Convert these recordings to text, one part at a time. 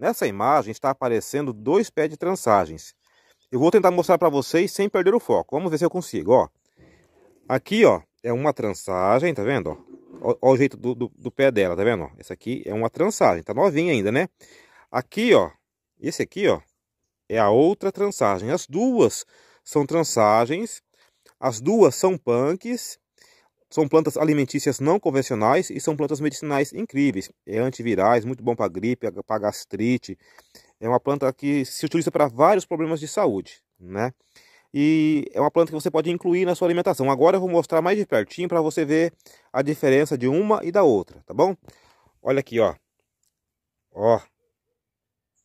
Nessa imagem está aparecendo dois pés de trançagens. Eu vou tentar mostrar para vocês sem perder o foco. Vamos ver se eu consigo, ó. Aqui, ó, é uma trançagem, tá vendo, ó? o jeito do, do, do, pé dela, tá vendo? Ó? Essa aqui é uma trançagem, tá novinha ainda, né? Aqui, ó, esse aqui, ó, é a outra trançagem. As duas são trançagens, as duas são punks são plantas alimentícias não convencionais e são plantas medicinais incríveis. É antivirais, muito bom para gripe, para gastrite. É uma planta que se utiliza para vários problemas de saúde, né? E é uma planta que você pode incluir na sua alimentação. Agora eu vou mostrar mais de pertinho para você ver a diferença de uma e da outra, tá bom? Olha aqui, ó. Ó.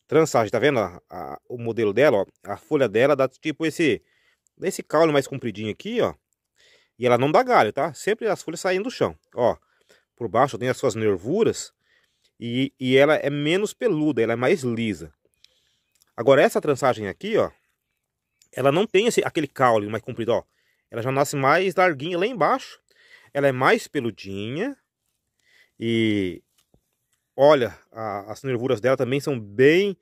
Trançagem, tá vendo? A, a, o modelo dela, ó. A folha dela dá tipo esse... Esse caule mais compridinho aqui, ó. E ela não dá galho, tá? Sempre as folhas saem do chão. Ó, por baixo tem as suas nervuras e, e ela é menos peluda, ela é mais lisa. Agora, essa trançagem aqui, ó, ela não tem esse, aquele caule mais comprido, ó. Ela já nasce mais larguinha lá embaixo. Ela é mais peludinha. E olha, a, as nervuras dela também são bem,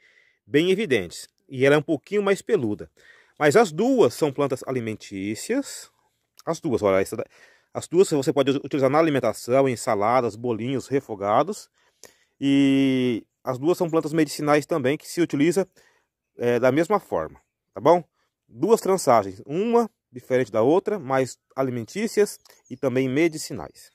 bem evidentes. E ela é um pouquinho mais peluda. Mas as duas são plantas alimentícias. As duas, olha, essa, as duas você pode utilizar na alimentação, em saladas, bolinhos, refogados. E as duas são plantas medicinais também que se utiliza é, da mesma forma, tá bom? Duas trançagens, uma diferente da outra, mas alimentícias e também medicinais.